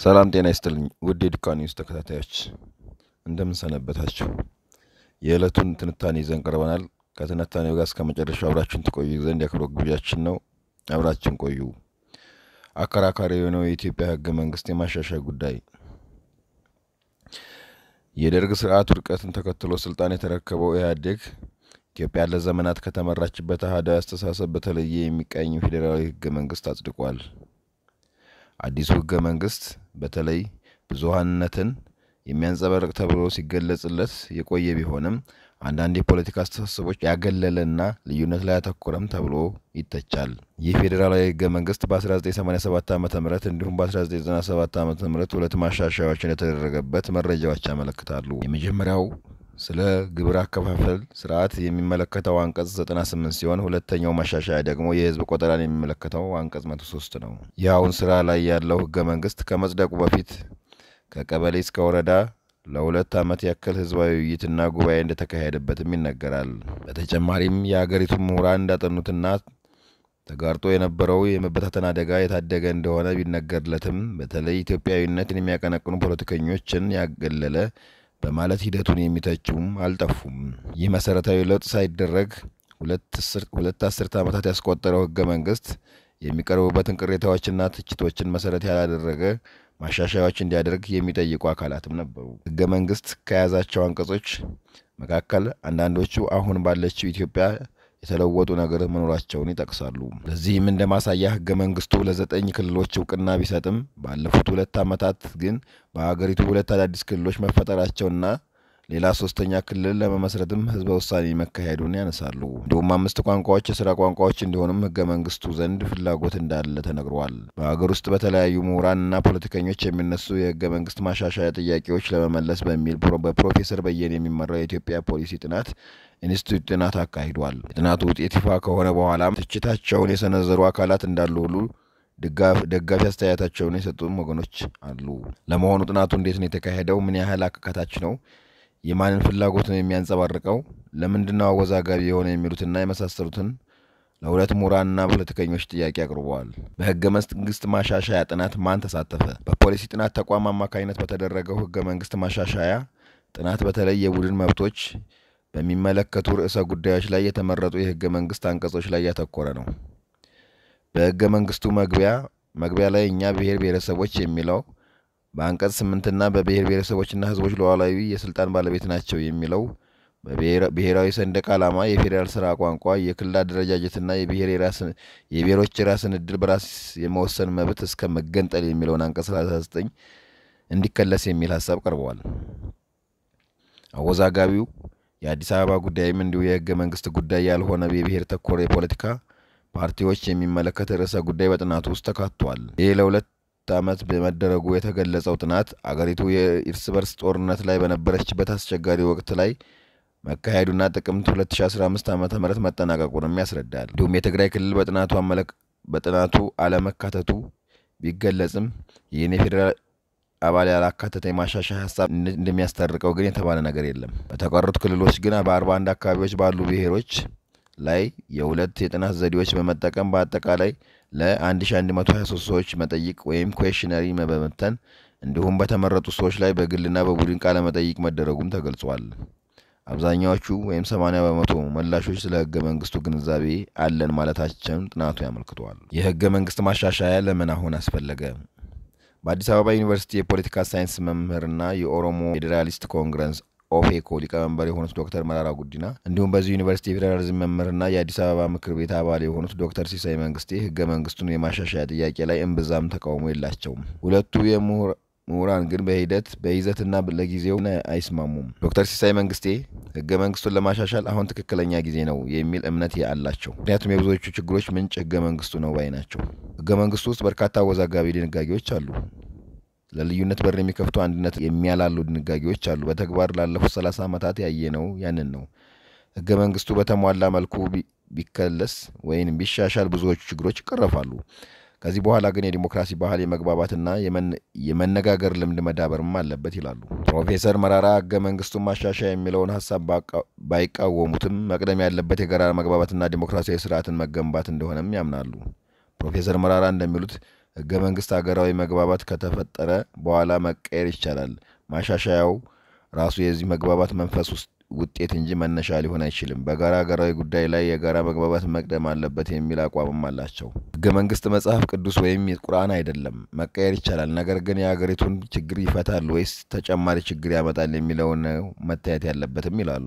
ሰላም ጤና ይስጥልኝ ውድ የዱካ ኒውስ ተከታታዮች ሰነበታችሁ? የዕለቱን ትንታኔ ይዘን ቀርበናል። ከትንታኔው ጋር እስከ መጨረሻው አብራችን ትቆዩ ዘንድ ያክብሮ ግብዣችን ነው። አብራችን ቆዩ። አከራካሪ የሆነው የኢትዮጵያ ህገ መንግስት የማሻሻያ ጉዳይ የደርግ ስርዓት ውድቀትን ተከትሎ ስልጣን የተረከበው ኢህአዴግ ኢትዮጵያ ለዘመናት ከተመራችበት አህዳዊ አስተሳሰብ በተለየ የሚቃኝ ፌዴራላዊ ህገ መንግስት አጽድቋል። አዲሱ ህገ መንግስት በተለይ ብዙሃንነትን የሚያንጸባርቅ ተብሎ ሲገለጽለት የቆየ ቢሆንም አንዳንድ የፖለቲካ አስተሳሰቦች ያገለለና ልዩነት ላይ ያተኮረም ተብሎ ይተቻል። ይህ ፌዴራላዊ ህገ መንግስት በ1987 ዓ ም እንዲሁም በ1997 ዓ ም ሁለት ማሻሻያዎችን የተደረገበት መረጃዎች ያመለክታሉ። የመጀመሪያው ስለ ግብር አከፋፈል ስርዓት የሚመለከተው አንቀጽ 98 ሲሆን ሁለተኛው ማሻሻያ ደግሞ የህዝብ ቆጠራን የሚመለከተው አንቀጽ 103 ነው። ይህ ስራ ላይ ያለው ህገ መንግስት ከመጽደቁ በፊት ከቀበሌ እስከ ወረዳ ለሁለት ዓመት ያክል ህዝባዊ ውይይትና ጉባኤ እንደተካሄደበትም ይነገራል። በተጨማሪም የአገሪቱ ምሁራን እንዳጠኑትና ተጋርጦ የነበረው የመበታተን አደጋ የታደገ እንደሆነ ቢነገርለትም በተለይ ኢትዮጵያዊነትን የሚያቀነቅኑ ፖለቲከኞችን ያገለለ በማለት ሂደቱን የሚተቹም አልጠፉም። ይህ መሰረታዊ ለውጥ ሳይደረግ ሁለት አስርተ ዓመታት ያስቆጠረው ህገ መንግስት የሚቀርቡበትን ቅሬታዎችና ትችቶችን መሰረት ያላደረገ ማሻሻያዎች እንዲያደርግ የሚጠይቁ አካላትም ነበሩ። ህገ መንግስት ከያዛቸው አንቀጾች መካከል አንዳንዶቹ አሁን ባለችው ኢትዮጵያ የተለወጡ ነገር መኖራቸውን ይጠቅሳሉ። ለዚህም እንደ ማሳያ ህገ መንግስቱ ለዘጠኝ ክልሎች እውቅና ቢሰጥም ባለፉት ሁለት ዓመታት ግን በሀገሪቱ ሁለት አዳዲስ ክልሎች መፈጠራቸውና ሌላ ሶስተኛ ክልል ለመመስረትም ህዝበ ውሳኔ መካሄዱን ያነሳሉ። እንዲሁም አምስት ቋንቋዎች የስራ ቋንቋዎች እንዲሆንም ህገ መንግስቱ ዘንድ ፍላጎት እንዳለ ተነግሯል። በሀገር ውስጥ በተለያዩ ምሁራንና ፖለቲከኞች የሚነሱ የህገ መንግስት ማሻሻያ ጥያቄዎች ለመመለስ በሚል በፕሮፌሰር በየነ የሚመራው የኢትዮጵያ ፖሊሲ ጥናት ኢንስቲትዩት ጥናት አካሂዷል። የጥናቱ ውጤት ይፋ ከሆነ በኋላም ትችታቸውን የሰነዘሩ አካላት እንዳሉ ሁሉ ደጋፊ አስተያየታቸውን የሰጡም ወገኖች አሉ። ለመሆኑ ጥናቱ እንዴት ነው የተካሄደው? ምን ያህል አካታች ነው? የማንን ፍላጎት ነው የሚያንጸባርቀው? ለምንድነው አወዛጋቢ የሆነ የሚሉትና የመሳሰሉትን ለሁለት ምሁራንና ፖለቲከኞች ጥያቄ አቅርበዋል። በህገ መንግስት ማሻሻያ ጥናት ማን ተሳተፈ? በፖሊሲ ጥናት ተቋም አማካኝነት በተደረገው ህገ መንግስት ማሻሻያ ጥናት በተለይ የቡድን መብቶች በሚመለከቱ ርዕሰ ጉዳዮች ላይ የተመረጡ የህገ መንግስት አንቀጾች ላይ ያተኮረ ነው። በህገ መንግስቱ መግቢያ መግቢያ ላይ እኛ ብሔር ብሔረሰቦች የሚለው በአንቀጽ ስምንትና በብሔር ብሔረሰቦችና ህዝቦች ሉዓላዊ የስልጣን ባለቤት ናቸው የሚለው ብሔራዊ ሰንደቅ ዓላማ የፌዴራል ስራ ቋንቋ፣ የክልል አደረጃጀትና የብሔሮች የራስን እድል በራስ የመወሰን መብት እስከ መገንጠል የሚለውን አንቀጽ 39 እንዲከለስ የሚል ሀሳብ ቀርበዋል። አወዛጋቢው የአዲስ አበባ ጉዳይም እንዲሁ የህገ መንግስት ጉዳይ ያልሆነ የብሔር ተኮር የፖለቲካ ፓርቲዎች የሚመለከት ርዕሰ ጉዳይ በጥናቱ ውስጥ ተካቷል። ይህ ለሁለት ዓመት በመደረጉ የተገለጸው ጥናት አገሪቱ የእርስ በርስ ጦርነት ላይ በነበረችበት አስቸጋሪ ወቅት ላይ መካሄዱና ጥቅምት 2015 ዓ ም መጠናቀቁንም ያስረዳል። እንዲሁም የትግራይ ክልል በጥናቱ አለመካተቱ ቢገለጽም ይህን የፌዴራል አባል ያላካተተ የማሻሻያ ሀሳብ እንደሚያስታርቀው ግን የተባለ ነገር የለም። በተቀሩት ክልሎች ግን በ41 አካባቢዎች ባሉ ብሔሮች ላይ የሁለት የጥናት ዘዴዎች በመጠቀም በአጠቃላይ ለ1123 ሰዎች መጠይቅ ወይም ኩዌሽነሪ በመተን እንዲሁም በተመረጡ ሰዎች ላይ በግልና በቡድን ቃለ መጠይቅ መደረጉም ተገልጿል። አብዛኛዎቹ ወይም 80 በመቶ መላሾች ስለ ህገ መንግስቱ ግንዛቤ አለን ማለታቸውን ጥናቱ ያመልክቷል። የህገ መንግስት ማሻሻያ ለምን አሁን አስፈለገ? በአዲስ አበባ ዩኒቨርሲቲ የፖለቲካ ሳይንስ መምህርና የኦሮሞ ፌዴራሊስት ኮንግረስ ኦፌኮ ሊቀመንበር የሆኑት ዶክተር መራራ ጉዲና እንዲሁም በዚህ ዩኒቨርሲቲ የፌዴራሊዝም መምህርና የአዲስ አበባ ምክር ቤት አባል የሆኑት ዶክተር ሲሳይ መንግስቴ ህገ መንግስቱን የማሻሻያ ጥያቄ ላይ እምብዛም ተቃውሞ የላቸውም። ሁለቱ የምሁር ምሁራን ግን በሂደት በይዘትና ለጊዜው አይስማሙም። ዶክተር ሲሳይ መንግስቴ ህገ መንግስቱን ለማሻሻል አሁን ትክክለኛ ጊዜ ነው የሚል እምነት አላቸው። ምክንያቱም የብዙዎቹ ችግሮች ምንጭ ህገ መንግስቱ ነው ባይ ናቸው። ህገ መንግስቱ ውስጥ በርካታ አወዛጋቢ ድንጋጌዎች አሉ። ለልዩነት በር የሚከፍቱ አንድነት የሚያላሉ ድንጋጌዎች አሉ። በተግባር ላለፉት ሰላሳ ዓመታት ያየነው ያንን ነው። ህገ መንግስቱ በተሟላ መልኩ ቢከለስ ወይም ቢሻሻል ብዙዎቹ ችግሮች ይቀረፋሉ። ከዚህ በኋላ ግን የዲሞክራሲ ባህል የመግባባትና የመነጋገር ልምድ መዳበርም አለበት ይላሉ ፕሮፌሰር መራራ። ህገ መንግስቱን ማሻሻያ የሚለውን ሀሳብ ባይቃወሙትም መቅደም ያለበት የጋራ መግባባትና ዲሞክራሲያዊ ስርዓትን መገንባት እንደሆነም ያምናሉ። ፕሮፌሰር መራራ እንደሚሉት ህገ መንግስት ሀገራዊ መግባባት ከተፈጠረ በኋላ መቀየር ይቻላል። ማሻሻያው ራሱ የዚህ መግባባት መንፈስ ውጤት እንጂ መነሻ ሊሆን አይችልም። በጋራ ሀገራዊ ጉዳይ ላይ የጋራ መግባባት መቅደም አለበት የሚል አቋምም አላቸው። ህገ መንግስት መጽሐፍ ቅዱስ ወይም ቁርአን አይደለም። መቀየር ይቻላል፣ ነገር ግን የሀገሪቱን ችግር ይፈታል ወይስ ተጨማሪ ችግር ያመጣል የሚለውን መታየት ያለበትም ይላሉ።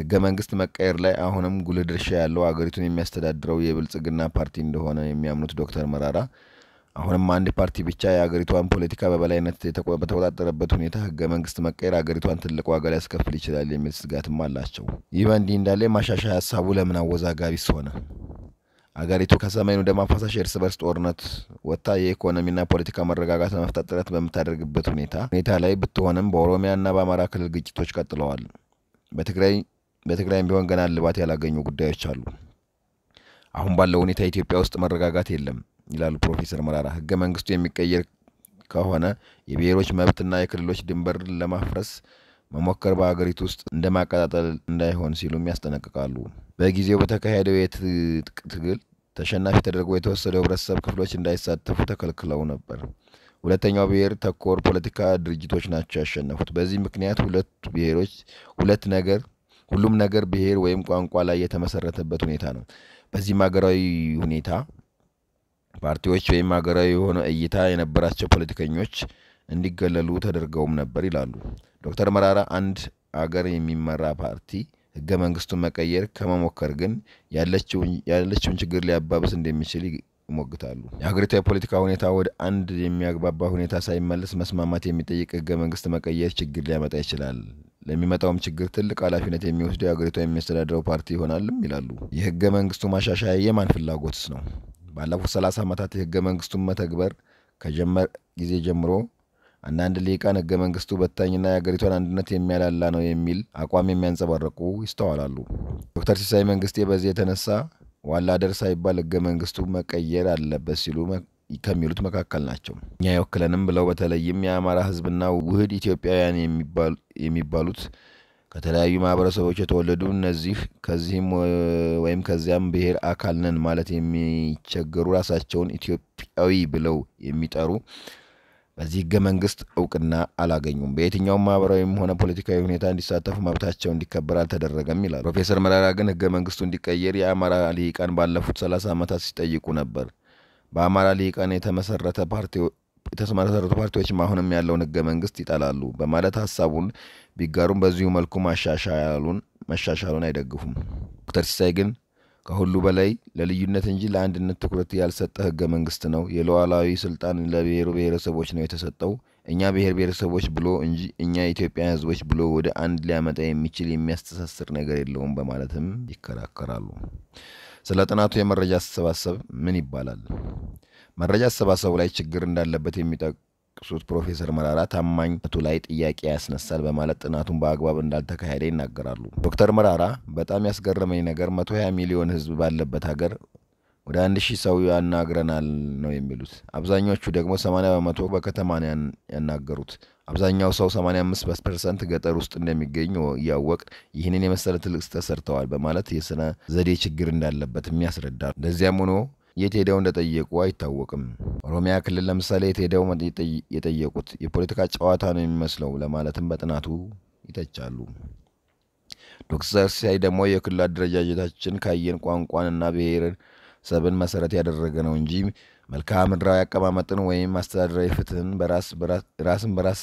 ህገ መንግስት መቀየር ላይ አሁንም ጉልህ ድርሻ ያለው አገሪቱን የሚያስተዳድረው የብልጽግና ፓርቲ እንደሆነ የሚያምኑት ዶክተር መራራ አሁንም አንድ ፓርቲ ብቻ የአገሪቷን ፖለቲካ በበላይነት በተቆጣጠረበት ሁኔታ ህገ መንግስት መቀየር አገሪቷን ትልቅ ዋጋ ሊያስከፍል ይችላል የሚል ስጋትም አላቸው። ይህ በእንዲህ እንዳለ ማሻሻያ ሀሳቡ ለምን አወዛጋቢስ ሆነ? አገሪቱ ከሰሜኑ ወደ እርስ በርስ ጦርነት ወጥታ የኢኮኖሚና ፖለቲካ መረጋጋት ለመፍታት ጥረት በምታደርግበት ሁኔታ ሁኔታ ላይ ብትሆንም በኦሮሚያና በአማራ ክልል ግጭቶች ቀጥለዋል። በትግራይ በትግራይም ቢሆን ገና እልባት ያላገኙ ጉዳዮች አሉ። አሁን ባለው ሁኔታ ኢትዮጵያ ውስጥ መረጋጋት የለም ይላሉ ፕሮፌሰር መራራ። ህገ መንግስቱ የሚቀየር ከሆነ የብሔሮች መብትና የክልሎች ድንበርን ለማፍረስ መሞከር በሀገሪቱ ውስጥ እንደ ማቀጣጠል እንዳይሆን ሲሉም ያስጠነቅቃሉ። በጊዜው በተካሄደው የትጥቅ ትግል ተሸናፊ ተደርጎ የተወሰደው ህብረተሰብ ክፍሎች እንዳይሳተፉ ተከልክለው ነበር። ሁለተኛው ብሔር ተኮር ፖለቲካ ድርጅቶች ናቸው ያሸነፉት። በዚህ ምክንያት ሁለቱ ብሔሮች ሁለት ነገር ሁሉም ነገር ብሔር ወይም ቋንቋ ላይ የተመሰረተበት ሁኔታ ነው። በዚህም ሀገራዊ ሁኔታ ፓርቲዎች ወይም ሀገራዊ የሆነ እይታ የነበራቸው ፖለቲከኞች እንዲገለሉ ተደርገውም ነበር ይላሉ ዶክተር መራራ። አንድ አገር የሚመራ ፓርቲ ህገ መንግስቱን መቀየር ከመሞከር ግን ያለችውን ችግር ሊያባብስ እንደሚችል ይሞግታሉ። የሀገሪቷ የፖለቲካ ሁኔታ ወደ አንድ የሚያግባባ ሁኔታ ሳይመለስ መስማማት የሚጠይቅ ህገ መንግስት መቀየር ችግር ሊያመጣ ይችላል ለሚመጣውም ችግር ትልቅ ኃላፊነት የሚወስደው የአገሪቷ የሚያስተዳድረው ፓርቲ ይሆናልም ይላሉ። የህገ መንግስቱ ማሻሻያ የማን ፍላጎትስ ነው? ባለፉት 30 ዓመታት የህገ መንግስቱን መተግበር ከጀመር ጊዜ ጀምሮ አንዳንድ ሊቃን ህገ መንግስቱ በታኝና የአገሪቷን አንድነት የሚያላላ ነው የሚል አቋም የሚያንጸባረቁ ይስተዋላሉ። ዶክተር ሲሳይ መንግስቴ በዚህ የተነሳ ዋላ ደር ሳይባል ህገ መንግስቱ መቀየር አለበት ሲሉ ከሚሉት መካከል ናቸው። እኛ አይወክለንም ብለው በተለይም የአማራ ህዝብና ውህድ ኢትዮጵያውያን የሚባሉት ከተለያዩ ማህበረሰቦች የተወለዱ እነዚህ ከዚህም ወይም ከዚያም ብሔር አካል ነን ማለት የሚቸገሩ ራሳቸውን ኢትዮጵያዊ ብለው የሚጠሩ በዚህ ህገ መንግስት እውቅና አላገኙም። በየትኛውም ማህበራዊም ሆነ ፖለቲካዊ ሁኔታ እንዲሳተፉ መብታቸው እንዲከበር አልተደረገም ይላል ፕሮፌሰር መራራ። ግን ህገ መንግስቱ እንዲቀየር የአማራ ሊቃን ባለፉት ሰላሳ ዓመታት ሲጠይቁ ነበር። በአማራ ሊቃን የተመሰረተ የተመሰረቱ ፓርቲዎችም አሁንም ያለውን ህገ መንግስት ይጠላሉ በማለት ሀሳቡን ቢጋሩም በዚሁ መልኩ ማሻሻሉን መሻሻሉን አይደግፉም። ዶክተር ሲሳይ ግን ከሁሉ በላይ ለልዩነት እንጂ ለአንድነት ትኩረት ያልሰጠ ህገ መንግስት ነው። የሉዓላዊ ስልጣን ለብሔሩ ብሔረሰቦች ነው የተሰጠው። እኛ ብሔር ብሔረሰቦች ብሎ እንጂ እኛ የኢትዮጵያ ህዝቦች ብሎ ወደ አንድ ሊያመጣ የሚችል የሚያስተሳስር ነገር የለውም በማለትም ይከራከራሉ። ስለ ጥናቱ የመረጃ አሰባሰብ ምን ይባላል? መረጃ አሰባሰቡ ላይ ችግር እንዳለበት የሚጠቅሱት ፕሮፌሰር መራራ ታማኝነቱ ላይ ጥያቄ ያስነሳል በማለት ጥናቱን በአግባብ እንዳልተካሄደ ይናገራሉ። ዶክተር መራራ በጣም ያስገረመኝ ነገር 120 ሚሊዮን ህዝብ ባለበት ሀገር ወደ አንድ ሺህ ሰው ያናግረናል ነው የሚሉት። አብዛኞቹ ደግሞ 80 በመቶ በከተማ ያናገሩት። አብዛኛው ሰው 85 ፐርሰንት ገጠር ውስጥ እንደሚገኝ እያወቅ ይህንን የመሰለ ትልቅ ተሰርተዋል በማለት የስነ ዘዴ ችግር እንዳለበት የሚያስረዳል። እንደዚያም ሆኖ የት ሄደው እንደጠየቁ አይታወቅም። ኦሮሚያ ክልል ለምሳሌ የት ሄደው የጠየቁት የፖለቲካ ጨዋታ ነው የሚመስለው ለማለትም በጥናቱ ይተቻሉ። ዶክተር ሲሳይ ደግሞ የክልል አደረጃጀታችን ካየን ቋንቋንና ብሔርን ሰብን መሰረት ያደረገ ነው እንጂ መልክዓ ምድራዊ አቀማመጥን ወይም አስተዳደራዊ ፍትህን ራስን በራስ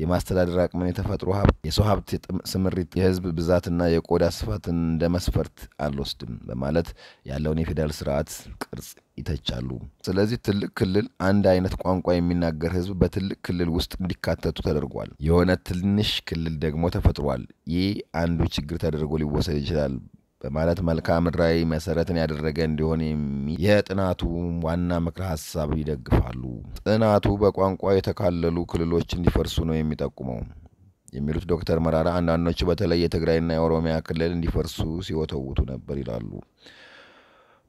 የማስተዳደር አቅምን፣ የተፈጥሮ ሀብት፣ የሰው ሀብት ስምሪት፣ የህዝብ ብዛትና የቆዳ ስፋትን እንደ መስፈርት አልወስድም በማለት ያለውን የፌዴራል ስርዓት ቅርጽ ይተቻሉ። ስለዚህ ትልቅ ክልል አንድ አይነት ቋንቋ የሚናገር ህዝብ በትልቅ ክልል ውስጥ እንዲካተቱ ተደርጓል። የሆነ ትንሽ ክልል ደግሞ ተፈጥሯል። ይህ አንዱ ችግር ተደርጎ ሊወሰድ ይችላል በማለት መልክዓ ምድራዊ መሰረትን ያደረገ እንዲሆን የጥናቱ ዋና ምክረ ሀሳብ ይደግፋሉ። ጥናቱ በቋንቋ የተካለሉ ክልሎች እንዲፈርሱ ነው የሚጠቁመው የሚሉት ዶክተር መራራ አንዳንዶቹ በተለይ የትግራይና የኦሮሚያ ክልል እንዲፈርሱ ሲወተውቱ ነበር ይላሉ።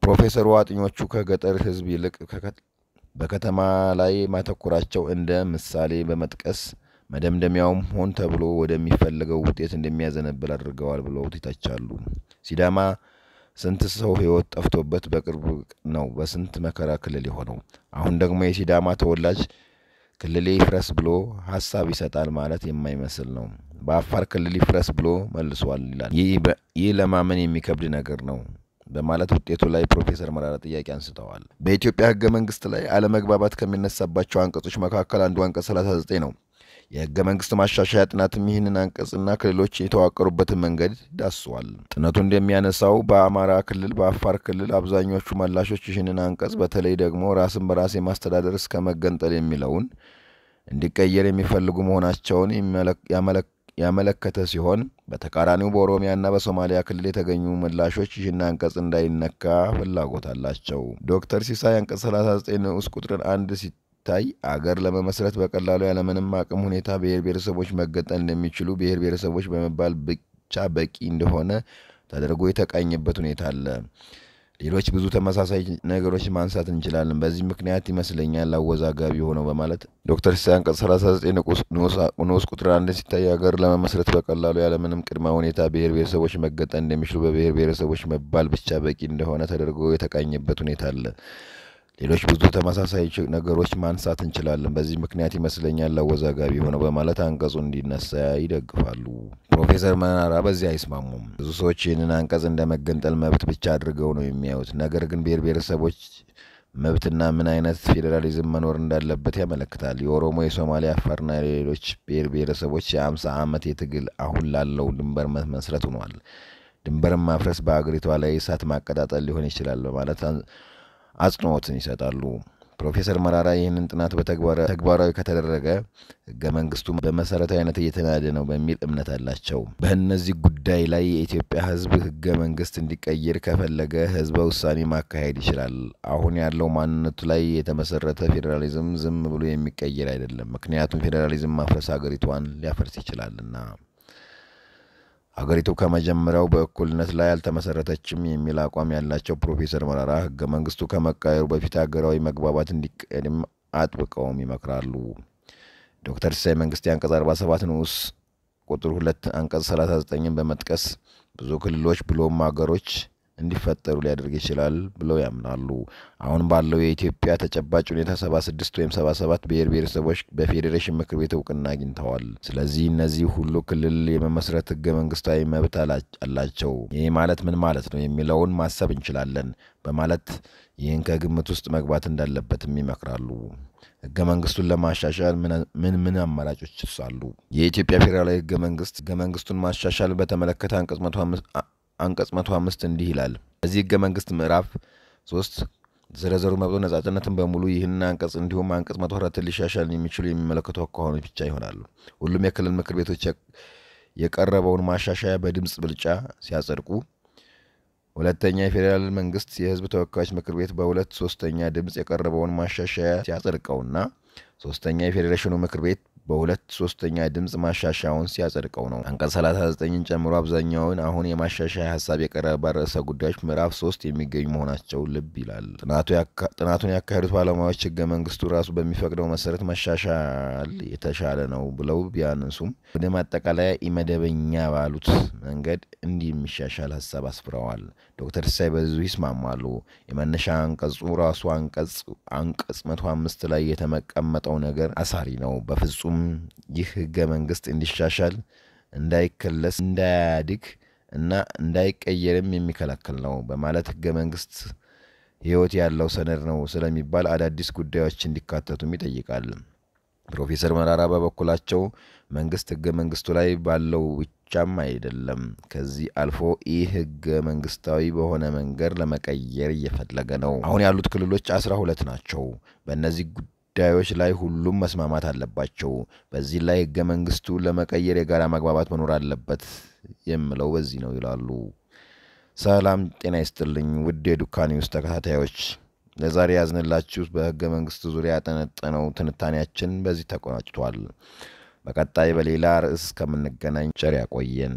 ፕሮፌሰሩ አጥኞቹ ከገጠር ሕዝብ ይልቅ በከተማ ላይ ማተኮራቸው እንደ ምሳሌ በመጥቀስ መደምደሚያውም ሆን ተብሎ ወደሚፈለገው ውጤት እንደሚያዘነብል አድርገዋል ብለው ይተቻሉ። ሲዳማ ስንት ሰው ሕይወት ጠፍቶበት በቅርብ ነው በስንት መከራ ክልል የሆነው። አሁን ደግሞ የሲዳማ ተወላጅ ክልሌ ይፍረስ ብሎ ሀሳብ ይሰጣል ማለት የማይመስል ነው። በአፋር ክልል ይፍረስ ብሎ መልሷል ይላል። ይህ ለማመን የሚከብድ ነገር ነው በማለት ውጤቱ ላይ ፕሮፌሰር መራራ ጥያቄ አንስተዋል። በኢትዮጵያ ህገ መንግስት ላይ አለመግባባት ከሚነሳባቸው አንቀጾች መካከል አንዱ አንቀጽ 39 ነው። የህገ መንግስት ማሻሻያ ጥናትም ይህንን አንቀጽና ክልሎች የተዋቀሩበትን መንገድ ዳስሷል። ጥናቱ እንደሚያነሳው በአማራ ክልል፣ በአፋር ክልል አብዛኞቹ መላሾች ይህንን አንቀጽ በተለይ ደግሞ ራስን በራስ የማስተዳደር እስከ መገንጠል የሚለውን እንዲቀየር የሚፈልጉ መሆናቸውን ያመለከተ ሲሆን በተቃራኒው በኦሮሚያና በሶማሊያ ክልል የተገኙ ምላሾች ይህን አንቀጽ እንዳይነካ ፍላጎት አላቸው። ዶክተር ሲሳይ አንቀጽ 39 ንዑስ ቁጥር አንድ ሲታይ አገር ለመመስረት በቀላሉ ያለምንም አቅም ሁኔታ ብሔር ብሔረሰቦች መገጠን እንደሚችሉ ብሔር ብሔረሰቦች በመባል ብቻ በቂ እንደሆነ ተደርጎ የተቃኘበት ሁኔታ አለ። ሌሎች ብዙ ተመሳሳይ ነገሮች ማንሳት እንችላለን። በዚህ ምክንያት ይመስለኛል አወዛጋቢ ሆነው በማለት ዶክተር ሲሳይ አንቀጽ 39 ንዑስ ቁጥር አንድ ሲታይ ሀገር ለመመስረት በቀላሉ ያለምንም ቅድመ ሁኔታ ብሔር ብሔረሰቦች መገጠን እንደሚችሉ በብሔር ብሔረሰቦች መባል ብቻ በቂ እንደሆነ ተደርጎ የተቃኘበት ሁኔታ አለ። ሌሎች ብዙ ተመሳሳይ ነገሮች ማንሳት እንችላለን። በዚህ ምክንያት ይመስለኛል አወዛጋቢ ሆነው በማለት አንቀጹ እንዲነሳ ይደግፋሉ። ፕሮፌሰር መናራ በዚህ አይስማሙም። ብዙ ሰዎች ይህንን አንቀጽ እንደ መገንጠል መብት ብቻ አድርገው ነው የሚያዩት። ነገር ግን ብሔር ብሔረሰቦች መብትና ምን አይነት ፌዴራሊዝም መኖር እንዳለበት ያመለክታል። የኦሮሞ፣ የሶማሌ፣ አፋርና የሌሎች ብሔር ብሔረሰቦች የአምሳ ዓመት የትግል አሁን ላለው ድንበር መመስረት ሆኗል። ድንበርን ማፍረስ በአገሪቷ ላይ እሳት ማቀጣጠል ሊሆን ይችላል በማለት አጽንኦትን ይሰጣሉ። ፕሮፌሰር መራራ ይህንን ጥናት ተግባራዊ ከተደረገ ህገ መንግስቱ በመሰረታዊነት እየተናደ ነው በሚል እምነት አላቸው። በእነዚህ ጉዳይ ላይ የኢትዮጵያ ህዝብ ህገ መንግስት እንዲቀይር ከፈለገ ህዝበ ውሳኔ ማካሄድ ይችላል። አሁን ያለው ማንነቱ ላይ የተመሰረተ ፌዴራሊዝም ዝም ብሎ የሚቀይር አይደለም። ምክንያቱም ፌዴራሊዝም ማፍረስ ሀገሪቷን ሊያፈርስ ይችላልና። አገሪቱ ከመጀመሪያው በእኩልነት ላይ አልተመሰረተችም የሚል አቋም ያላቸው ፕሮፌሰር መራራ ህገ መንግስቱ ከመቃየሩ በፊት ሀገራዊ መግባባት እንዲቀድም አጥብቀውም ይመክራሉ። ዶክተር ሲሳይ መንግስቴ አንቀጽ 47 ንዑስ ቁጥር 2 አንቀጽ 39ን በመጥቀስ ብዙ ክልሎች ብሎም ሀገሮች እንዲፈጠሩ ሊያደርግ ይችላል ብለው ያምናሉ። አሁን ባለው የኢትዮጵያ ተጨባጭ ሁኔታ 76 ወይም 77 ብሔር ብሔረሰቦች በፌዴሬሽን ምክር ቤት እውቅና አግኝተዋል። ስለዚህ እነዚህ ሁሉ ክልል የመመስረት ህገ መንግስታዊ መብት አላቸው። ይህ ማለት ምን ማለት ነው የሚለውን ማሰብ እንችላለን በማለት ይህን ከግምት ውስጥ መግባት እንዳለበትም ይመክራሉ። ህገ መንግስቱን ለማሻሻል ምን ምን አማራጮች አሉ? የኢትዮጵያ ፌዴራላዊ ህገ መንግስት ህገ መንግስቱን ማሻሻል በተመለከተ አንቀጽ አንቀጽ 105 እንዲህ ይላል። በዚህ ህገ መንግስት ምዕራፍ 3 የተዘረዘሩ መብቶች ነጻነትን በሙሉ ይህንን አንቀጽ እንዲሁም አንቀጽ 104 ሊሻሻል የሚችሉ የሚመለከቱ አኳኋኖች ብቻ ይሆናሉ። ሁሉም የክልል ምክር ቤቶች የቀረበውን ማሻሻያ በድምፅ ብልጫ ሲያጸድቁ፣ ሁለተኛ የፌዴራል መንግስት የህዝብ ተወካዮች ምክር ቤት በሁለት ሶስተኛ ድምፅ የቀረበውን ማሻሻያ ሲያጸድቀውና ሶስተኛ የፌዴሬሽኑ ምክር ቤት በሁለት ሶስተኛ ድምፅ ማሻሻያውን ሲያጸድቀው ነው። አንቀጽ 39ን ጨምሮ አብዛኛውን አሁን የማሻሻያ ሀሳብ የቀረባ ርዕሰ ጉዳዮች ምዕራፍ ሶስት የሚገኙ መሆናቸው ልብ ይላል። ጥናቱን ያካሄዱት ባለሙያዎች ህገ መንግስቱ ራሱ በሚፈቅደው መሰረት መሻሻል የተሻለ ነው ብለው ቢያንሱም ወደ ማጠቃለያ ኢመደበኛ ባሉት መንገድ እንዲህ የሚሻሻል ሀሳብ አስፍረዋል። ዶክተር ሲሳይ በዚሁ ይስማማሉ። የመነሻ አንቀጹ ራሱ አንቀጽ አንቀጽ መቶ አምስት ላይ የተቀመጠው ነገር አሳሪ ነው። በፍጹም ይህ ህገ መንግስት እንዲሻሻል፣ እንዳይከለስ፣ እንዳያድግ እና እንዳይቀየርም የሚከለክል ነው በማለት ህገ መንግስት ህይወት ያለው ሰነድ ነው ስለሚባል አዳዲስ ጉዳዮች እንዲካተቱም ይጠይቃል። ፕሮፌሰር መራራ በበኩላቸው መንግስት ህገ መንግስቱ ላይ ባለው ብቻም አይደለም፣ ከዚህ አልፎ ይህ ህገ መንግስታዊ በሆነ መንገድ ለመቀየር እየፈለገ ነው። አሁን ያሉት ክልሎች አስራ ሁለት ናቸው። በእነዚህ ጉዳዮች ላይ ሁሉም መስማማት አለባቸው። በዚህ ላይ ህገ መንግስቱ ለመቀየር የጋራ መግባባት መኖር አለበት የምለው በዚህ ነው ይላሉ። ሰላም ጤና ይስጥልኝ ውድ የዱካ ኒውስ ተከታታዮች ለዛሬ ያዝንላችሁ በህገ መንግስት ዙሪያ ያጠነጠነው ትንታኔያችን በዚህ ተቆጭቷል። በቀጣይ በሌላ ርዕስ ከምንገናኝ ጭር ያቆየን።